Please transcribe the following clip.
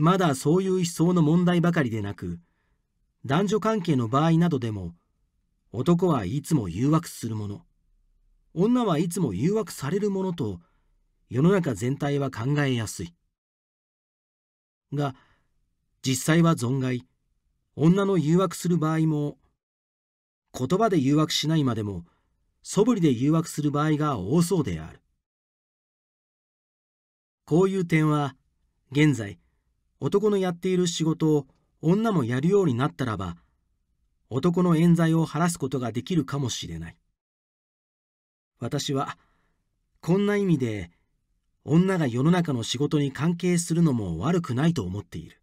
まだそういう思想の問題ばかりでなく、男女関係の場合などでも、男はいつも誘惑するもの、女はいつも誘惑されるものと、世の中全体は考えやすい。が、実際は存外、女の誘惑する場合も、言葉で誘惑しないまでも、素振りで誘惑する場合が多そうである。こういう点は、現在、男のやっている仕事を女もやるようになったらば男の冤罪を晴らすことができるかもしれない私はこんな意味で女が世の中の仕事に関係するのも悪くないと思っている